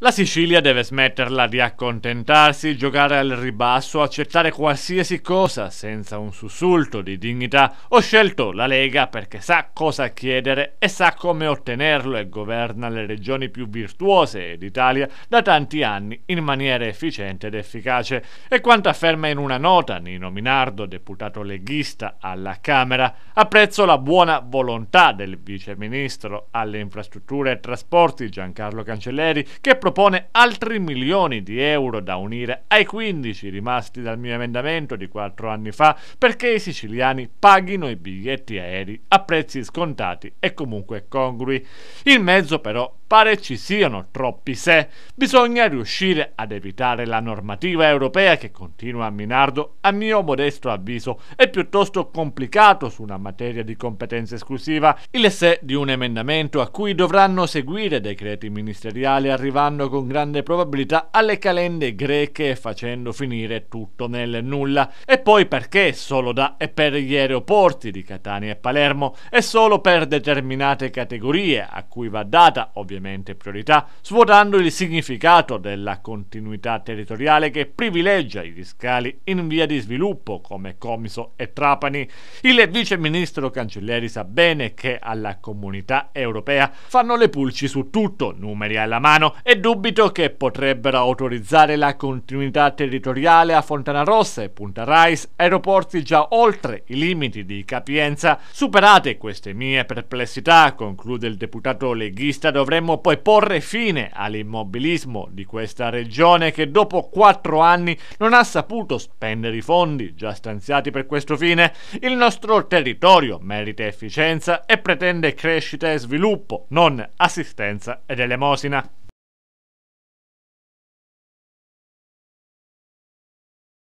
La Sicilia deve smetterla di accontentarsi, giocare al ribasso, accettare qualsiasi cosa senza un sussulto di dignità. Ho scelto la Lega perché sa cosa chiedere e sa come ottenerlo e governa le regioni più virtuose d'Italia da tanti anni in maniera efficiente ed efficace. E quanto afferma in una nota Nino Minardo, deputato leghista alla Camera, apprezzo la buona volontà del viceministro alle infrastrutture e trasporti Giancarlo Cancelleri che propone altri milioni di euro da unire ai 15 rimasti dal mio emendamento di 4 anni fa perché i siciliani paghino i biglietti aerei a prezzi scontati e comunque congrui. Il mezzo però pare ci siano troppi se. Bisogna riuscire ad evitare la normativa europea che continua a Minardo, a mio modesto avviso, è piuttosto complicato su una materia di competenza esclusiva. Il se di un emendamento a cui dovranno seguire decreti ministeriali arrivando con grande probabilità alle calende greche e facendo finire tutto nel nulla. E poi perché solo da e per gli aeroporti di Catania e Palermo e solo per determinate categorie a cui va data ovviamente ovviamente priorità, svuotando il significato della continuità territoriale che privilegia i fiscali in via di sviluppo come Comiso e Trapani. Il vice ministro Cancelleri sa bene che alla comunità europea fanno le pulci su tutto, numeri alla mano, e dubito che potrebbero autorizzare la continuità territoriale a Fontana Rossa e Punta Rice, aeroporti già oltre i limiti di capienza. Superate queste mie perplessità, conclude il deputato leghista, dovremmo dovremmo poi porre fine all'immobilismo di questa regione che dopo quattro anni non ha saputo spendere i fondi già stanziati per questo fine. Il nostro territorio merita efficienza e pretende crescita e sviluppo, non assistenza ed elemosina.